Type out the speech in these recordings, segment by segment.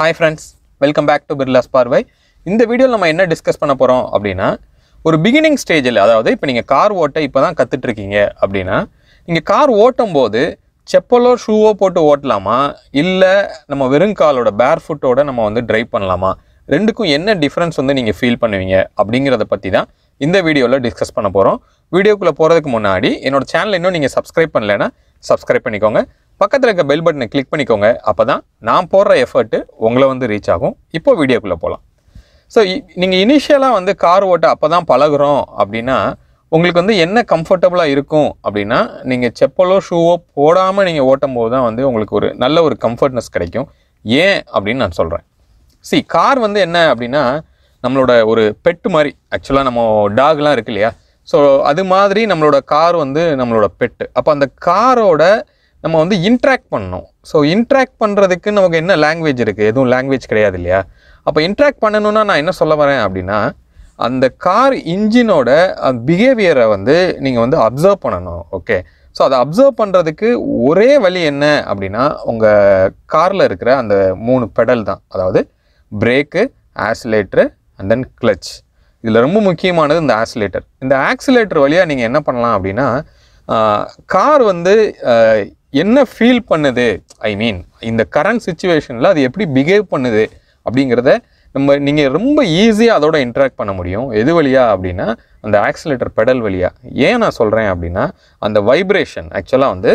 hi friends welcome back to Birla's Parvai இந்த வீடியோவில் நம்ம என்ன டிஸ்கஸ் பண்ண போகிறோம் அப்படின்னா ஒரு பிகினிங் ஸ்டேஜில் அதாவது இப்போ நீங்கள் கார் ஓட்ட இப்போ தான் கற்றுட்ருக்கீங்க அப்படின்னா நீங்கள் கார் ஓட்டும் போது செப்பலோ ஷூவோ போட்டு ஓட்டலாமா இல்லை நம்ம வெறும் காலோட பேர் ஃபுட்டோட நம்ம வந்து ட்ரைவ் பண்ணலாமா ரெண்டுக்கும் என்ன டிஃப்ரென்ஸ் வந்து நீங்கள் ஃபீல் பண்ணுவீங்க அப்படிங்கிறத பற்றி தான் இந்த வீடியோவில் டிஸ்கஸ் பண்ண போகிறோம் வீடியோக்குள்ளே போகிறதுக்கு முன்னாடி என்னோடய சேனல் இன்னும் நீங்கள் சப்ஸ்கிரைப் பண்ணலைன்னா சப்ஸ்கிரைப் பண்ணிக்கோங்க பக்கத்தில் இருக்க பெல் பட்டனை கிளிக் பண்ணிக்கோங்க அப்போ தான் நான் போடுற எஃபர்ட்டு உங்களை வந்து ரீச் ஆகும் இப்போ வீடியோக்குள்ளே போகலாம் ஸோ நீங்கள் இனிஷியலாக வந்து கார் ஓட்ட அப்போ தான் பழகுறோம் அப்படின்னா உங்களுக்கு வந்து என்ன கம்ஃபர்டபுளாக இருக்கும் அப்படின்னா நீங்கள் செப்பலோ ஷூவோ போடாமல் நீங்கள் ஓட்டும் போது தான் வந்து உங்களுக்கு ஒரு நல்ல ஒரு கம்ஃபர்ட்னஸ் கிடைக்கும் ஏன் அப்படின்னு நான் சொல்கிறேன் சி கார் வந்து என்ன அப்படின்னா நம்மளோட ஒரு பெட்டு மாதிரி ஆக்சுவலாக நம்ம டாக்லாம் இருக்கு இல்லையா ஸோ அது மாதிரி நம்மளோட கார் வந்து நம்மளோட பெட்டு அப்போ அந்த காரோட நம்ம வந்து இன்ட்ராக்ட் பண்ணணும் ஸோ இன்ட்ராக்ட் பண்ணுறதுக்கு நமக்கு என்ன லாங்குவேஜ் இருக்குது எதுவும் லாங்குவேஜ் கிடையாது இல்லையா அப்போ இன்ட்ராக்ட் பண்ணணும்னா நான் என்ன சொல்ல வரேன் அப்படின்னா அந்த கார் இன்ஜினோட பிஹேவியரை வந்து நீங்கள் வந்து அப்சர்வ் பண்ணணும் ஓகே ஸோ அதை அப்சர்வ் பண்ணுறதுக்கு ஒரே வழி என்ன அப்படின்னா உங்கள் காரில் இருக்கிற அந்த மூணு பெடல் தான் அதாவது brake accelerator and then clutch இதில் ரொம்ப முக்கியமானது இந்த ஆக்சிலேட்டர் இந்த ஆக்சிலேட்டர் வழியாக நீங்கள் என்ன பண்ணலாம் அப்படின்னா கார் வந்து என்ன ஃபீல் பண்ணுது ஐ மீன் இந்த கரண்ட் சுச்சுவேஷனில் அது எப்படி பிஹேவ் பண்ணுது அப்படிங்கிறத நம்ம நீங்கள் ரொம்ப ஈஸியாக அதோட இன்ட்ராக்ட் பண்ண முடியும் எது வழியாக அப்படின்னா அந்த ஆக்சிலேட்டர் பெடல் வழியாக ஏன் நான் சொல்கிறேன் அப்படின்னா அந்த வைப்ரேஷன் ஆக்சுவலாக வந்து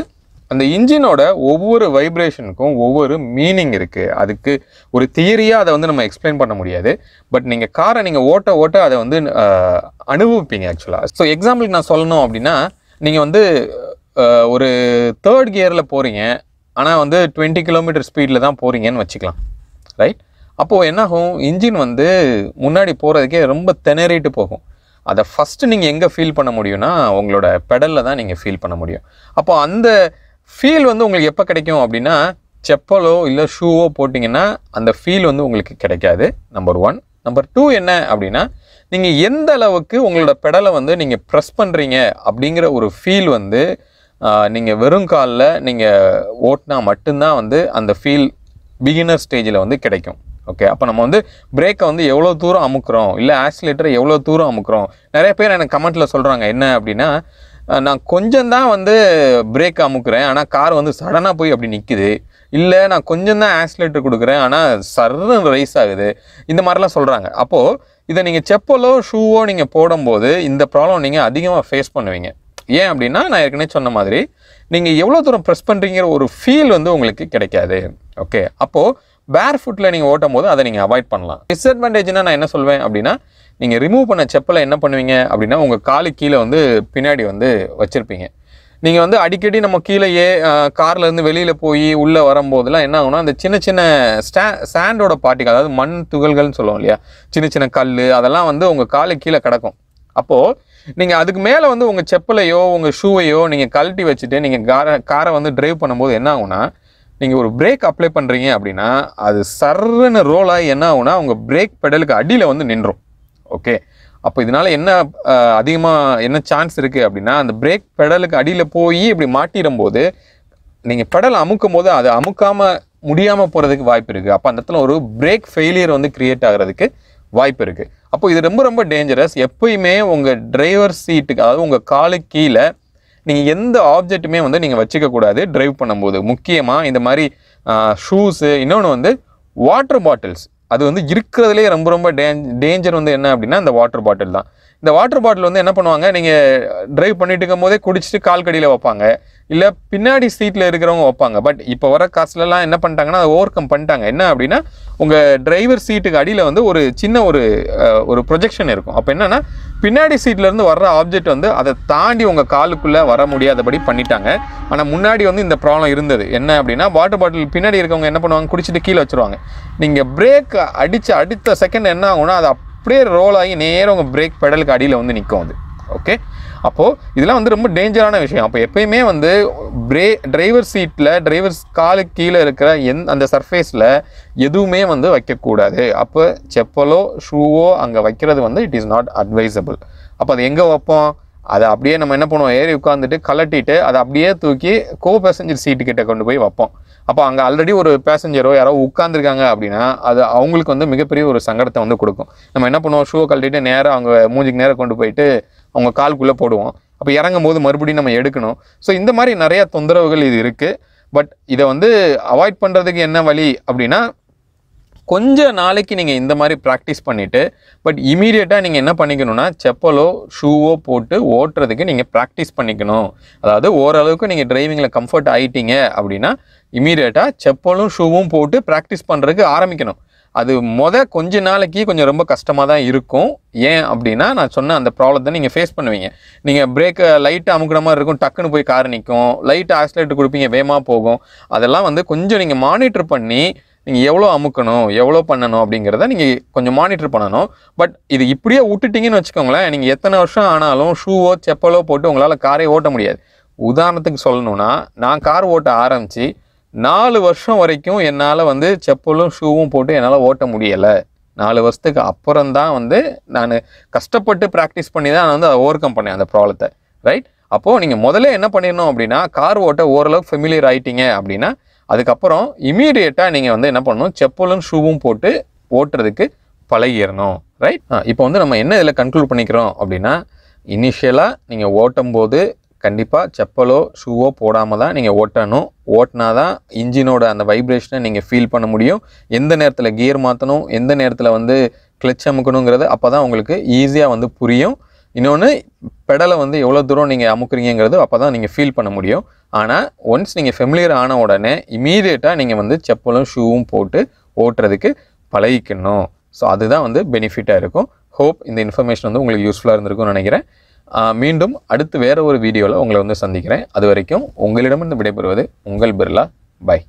அந்த இன்ஜினோட ஒவ்வொரு வைப்ரேஷனுக்கும் ஒவ்வொரு மீனிங் இருக்குது அதுக்கு ஒரு தியரியாக அதை வந்து நம்ம எக்ஸ்பிளைன் பண்ண முடியாது பட் நீங்கள் காரை நீங்கள் ஓட்ட ஓட்ட அதை வந்து அனுபவிப்பீங்க ஆக்சுவலாக ஸோ எக்ஸாம்பிளுக்கு நான் சொல்லணும் அப்படின்னா நீங்கள் வந்து ஒரு தேர்ட் கியரில் போகிறீங்க ஆனால் வந்து டுவெண்ட்டி கிலோமீட்டர் ஸ்பீடில் தான் போகிறீங்கன்னு வச்சுக்கலாம் ரைட் அப்போது என்னாகும் இன்ஜின் வந்து முன்னாடி போகிறதுக்கே ரொம்ப திணறிட்டு போகும் அதை ஃபஸ்ட்டு நீங்கள் எங்கே ஃபீல் பண்ண முடியும்னா உங்களோட பெடலில் தான் நீங்கள் ஃபீல் பண்ண முடியும் அப்போது அந்த ஃபீல் வந்து உங்களுக்கு எப்போ கிடைக்கும் அப்படின்னா செப்பலோ இல்லை ஷூவோ போட்டிங்கன்னா அந்த ஃபீல் வந்து உங்களுக்கு கிடைக்காது நம்பர் ஒன் நம்பர் டூ என்ன அப்படின்னா நீங்கள் எந்த அளவுக்கு உங்களோட பெடலை வந்து நீங்கள் ப்ரெஸ் பண்ணுறீங்க அப்படிங்கிற ஒரு ஃபீல் வந்து நீங்கள் வெறும் காலில் நீங்கள் ஓட்டினா மட்டும்தான் வந்து அந்த ஃபீல் பிகினர் ஸ்டேஜில் வந்து கிடைக்கும் ஓகே அப்போ நம்ம வந்து பிரேக்கை வந்து எவ்வளோ தூரம் அமுக்குறோம் இல்லை ஆக்சிலேட்டரை எவ்வளோ தூரம் அமுக்குறோம் நிறைய பேர் எனக்கு கமெண்ட்டில் சொல்கிறாங்க என்ன அப்படின்னா நான் கொஞ்சம் தான் வந்து பிரேக் அமுக்குறேன் ஆனால் கார் வந்து சடனாக போய் அப்படி நிற்குது இல்லை நான் கொஞ்சம் தான் ஆக்சிலேட்டர் கொடுக்குறேன் ஆனால் சர்னு ரைஸ் ஆகுது இந்த மாதிரிலாம் சொல்கிறாங்க அப்போது இதை நீங்கள் செப்பலோ ஷூவோ நீங்கள் போடும்போது இந்த ப்ராப்ளம் நீங்கள் அதிகமாக ஃபேஸ் பண்ணுவீங்க ஏன் அப்படின்னா நான் ஏற்கனவே சொன்ன மாதிரி நீங்கள் எவ்வளோ தூரம் ப்ரெஸ் பண்ணுறீங்கிற ஒரு ஃபீல் வந்து உங்களுக்கு கிடைக்காது ஓகே அப்போது பேர் ஃபுட்டில் நீங்கள் ஓட்டும் போது அதை நீங்கள் அவாய்ட் பண்ணலாம் டிஸ்அட்வான்டேஜ்னா நான் என்ன சொல்வேன் அப்படின்னா நீங்கள் ரிமூவ் பண்ண செப்பலை என்ன பண்ணுவீங்க அப்படின்னா உங்கள் காலு கீழே வந்து பின்னாடி வந்து வச்சுருப்பீங்க நீங்கள் வந்து அடிக்கடி நம்ம கீழேயே கார்லேருந்து வெளியில் போய் உள்ளே வரும்போதெல்லாம் என்ன ஆகும்னா அந்த சின்ன சின்ன ஸ்டா சாண்டோட பாட்டிகள் அதாவது மண் துகள்கள்னு சொல்லுவோம் இல்லையா சின்ன சின்ன கல் அதெல்லாம் வந்து உங்கள் காலு கீழே கிடக்கும் அப்போது நீங்கள் அதுக்கு மேலே வந்து உங்கள் செப்பலையோ உங்கள் ஷூவையோ நீங்கள் கழட்டி வச்சுட்டு நீங்கள் காரை காரை வந்து ட்ரைவ் பண்ணும்போது என்ன ஆகுனா நீங்கள் ஒரு பிரேக் அப்ளை பண்ணுறீங்க அப்படின்னா அது சர்ன்னு ரோல் ஆகி என்ன ஆகுனா உங்கள் பிரேக் பெடலுக்கு அடியில் வந்து நின்றும் ஓகே அப்போ இதனால் என்ன அதிகமாக என்ன சான்ஸ் இருக்குது அப்படின்னா அந்த பிரேக் பெடலுக்கு அடியில் போய் இப்படி மாட்டிடும் போது நீங்கள் பெடல் அமுக்கும் போது அது அமுக்காமல் முடியாமல் போகிறதுக்கு வாய்ப்பு இருக்குது அப்போ அந்த இடத்துல ஒரு பிரேக் ஃபெயிலியர் வந்து க்ரியேட் ஆகிறதுக்கு வாய்ப்பு இருக்குது அப்போ இது ரொம்ப ரொம்ப டேஞ்சரஸ் எப்பயுமே உங்கள் டிரைவர் சீட்டுக்கு அதாவது உங்கள் காலு கீழே நீங்கள் எந்த ஆப்ஜெக்ட்டுமே வந்து நீங்கள் வச்சுக்கக்கூடாது ட்ரைவ் பண்ணும்போது முக்கியமாக இந்த மாதிரி ஷூஸு இன்னொன்று வந்து வாட்டர் பாட்டில்ஸ் அது வந்து இருக்கிறதுலே ரொம்ப ரொம்ப டேஞ்சர் வந்து என்ன அப்படின்னா இந்த வாட்டர் பாட்டில் தான் இந்த வாட்டர் பாட்டில் வந்து என்ன பண்ணுவாங்க நீங்கள் ட்ரைவ் பண்ணிட்டு இருக்கும் போதே குடிச்சிட்டு கால் கடியில் வைப்பாங்க இல்லை பின்னாடி சீட்டில் இருக்கிறவங்க வைப்பாங்க பட் இப்போ வர காசுலலாம் என்ன பண்ணிட்டாங்கன்னா அதை ஓவர் கம் பண்ணிட்டாங்க என்ன அப்படின்னா உங்கள் டிரைவர் சீட்டுக்கு அடியில் வந்து ஒரு சின்ன ஒரு ஒரு ப்ரொஜெக்ஷன் இருக்கும் அப்போ என்னென்னா பின்னாடி சீட்லேருந்து வர்ற ஆப்ஜெக்ட் வந்து அதை தாண்டி உங்கள் காலுக்குள்ளே வர முடியாதபடி பண்ணிட்டாங்க ஆனால் முன்னாடி வந்து இந்த ப்ராப்ளம் இருந்தது என்ன அப்படின்னா வாட்டர் பாட்டில் பின்னாடி இருக்கவங்க என்ன பண்ணுவாங்க குடிச்சிட்டு கீழே வச்சுருவாங்க நீங்கள் பிரேக் அடித்து அடுத்த செகண்ட் என்ன ஆகும்னா அது அப்படியே ரோல் ஆகி நேரம் உங்கள் பிரேக் பெடலுக்கு அடியில் வந்து நிற்கும் அது ஓகே அப்போது இதெல்லாம் வந்து ரொம்ப டேஞ்சரான விஷயம் அப்போ எப்பயுமே வந்து பிரே டிரைவர் சீட்டில் டிரைவர் காலுக்கு கீழே இருக்கிற எந் அந்த சர்ஃபேஸில் எதுவுமே வந்து வைக்கக்கூடாது அப்போ செப்பலோ ஷூவோ அங்கே வைக்கிறது வந்து இட் இஸ் நாட் அட்வைசபிள் அப்போ அது எங்கே வைப்போம் அதை அப்படியே நம்ம என்ன பண்ணுவோம் ஏறி உட்காந்துட்டு கலட்டிட்டு அதை அப்படியே தூக்கி கோ பேசஞ்சர் சீட்டு கிட்டே கொண்டு போய் வைப்போம் அப்போ அங்கே ஆல்ரெடி ஒரு பேசஞ்சரோ யாரோ உட்காந்துருக்காங்க அப்படின்னா அது அவங்களுக்கு வந்து மிகப்பெரிய ஒரு சங்கடத்தை வந்து கொடுக்கும் நம்ம என்ன பண்ணுவோம் ஷூவை கழட்டிட்டு நேராக அவங்க மூஞ்சிக்கு நேராக கொண்டு போயிட்டு அவங்க கால்குள்ளே போடுவோம் அப்போ இறங்கும் போது மறுபடியும் நம்ம எடுக்கணும் ஸோ இந்த மாதிரி நிறையா தொந்தரவுகள் இது இருக்குது பட் இதை வந்து அவாய்ட் பண்ணுறதுக்கு என்ன வழி அப்படின்னா கொஞ்சம் நாளைக்கு நீங்கள் இந்த மாதிரி ப்ராக்டிஸ் பண்ணிவிட்டு பட் இமீடியட்டாக நீங்கள் என்ன பண்ணிக்கணும்னா செப்பலோ ஷூவோ போட்டு ஓட்டுறதுக்கு நீங்கள் ப்ராக்டிஸ் பண்ணிக்கணும் அதாவது ஓரளவுக்கு நீங்கள் டிரைவிங்கில் கம்ஃபர்ட் ஆகிட்டீங்க அப்படின்னா இமீடியட்டாக செப்பலும் ஷூவும் போட்டு ப்ராக்டிஸ் பண்ணுறதுக்கு ஆரம்பிக்கணும் அது முத கொஞ்ச நாளைக்கு கொஞ்சம் ரொம்ப கஷ்டமாக தான் இருக்கும் ஏன் அப்படின்னா நான் சொன்ன அந்த ப்ராப்ளத்தை நீங்கள் ஃபேஸ் பண்ணுவீங்க நீங்கள் பிரேக்கை லைட்டாக அமுக்கிற மாதிரி இருக்கும் டக்குன்னு போய் கார் நிற்கும் லைட்டு ஆக்சிலேட்டர் கொடுப்பீங்க வேகமாக போகும் அதெல்லாம் வந்து கொஞ்சம் நீங்கள் மானிட்டர் பண்ணி நீங்கள் எவ்வளோ அமுக்கணும் எவ்வளோ பண்ணணும் அப்படிங்கிறத நீங்கள் கொஞ்சம் மானிட்டர் பண்ணணும் பட் இது இப்படியே விட்டுட்டிங்கன்னு வச்சுக்கோங்களேன் நீங்கள் எத்தனை வருஷம் ஆனாலும் ஷூவோ செப்பலோ போட்டு உங்களால் காரே ஓட்ட முடியாது உதாரணத்துக்கு சொல்லணும்னா நான் கார் ஓட்ட ஆரம்பித்து நாலு வருஷம் வரைக்கும் என்னால் வந்து செப்பலும் ஷூவும் போட்டு என்னால் ஓட்ட முடியலை நாலு வருஷத்துக்கு அப்புறம் தான் வந்து நான் கஷ்டப்பட்டு ப்ராக்டிஸ் பண்ணி தான் நான் வந்து அதை ஓவர் கம் பண்ணேன் அந்த ப்ராப்ளத்தை ரைட் அப்போது நீங்கள் முதல்ல என்ன பண்ணிடணும் அப்படின்னா கார் ஓட்ட ஓரளவுக்கு ஃபெமிலியர் ஆகிட்டீங்க அப்படின்னா அதுக்கப்புறம் இமீடியட்டாக நீங்கள் வந்து என்ன பண்ணணும் செப்பலும் ஷூவும் போட்டு ஓட்டுறதுக்கு பழகிடணும் ரைட் இப்போ வந்து நம்ம என்ன இதில் கன்க்ளூட் பண்ணிக்கிறோம் அப்படின்னா இனிஷியலாக நீங்கள் ஓட்டும் போது கண்டிப்பாக செப்பலோ ஷூவோ போடாமல் தான் நீங்கள் ஓட்டணும் ஓட்டினா தான் இன்ஜினோட அந்த வைப்ரேஷனை நீங்கள் ஃபீல் பண்ண முடியும் எந்த நேரத்தில் கியர் மாற்றணும் எந்த நேரத்தில் வந்து கிளச் அமுக்கணுங்கிறது அப்போ தான் உங்களுக்கு ஈஸியாக வந்து புரியும் இன்னொன்று பெடலை வந்து எவ்வளோ தூரம் நீங்கள் அமுக்குறீங்கிறது அப்போ தான் நீங்கள் ஃபீல் பண்ண முடியும் ஆனால் ஒன்ஸ் நீங்கள் ஃபெமிலியர் ஆன உடனே இமீடியட்டாக நீங்கள் வந்து செப்பலும் ஷூவும் போட்டு ஓட்டுறதுக்கு பழகிக்கணும் ஸோ அதுதான் வந்து பெனிஃபிட்டாக இருக்கும் ஹோப் இந்த இன்ஃபர்மேஷன் வந்து உங்களுக்கு யூஸ்ஃபுல்லாக இருந்திருக்கும்னு நினைக்கிறேன் மீண்டும் அடுத்து வேறு ஒரு வீடியோவில் உங்களை வந்து சந்திக்கிறேன் அது வரைக்கும் உங்களிடமிருந்து விடைபெறுவது உங்கள் பிர்லா பாய்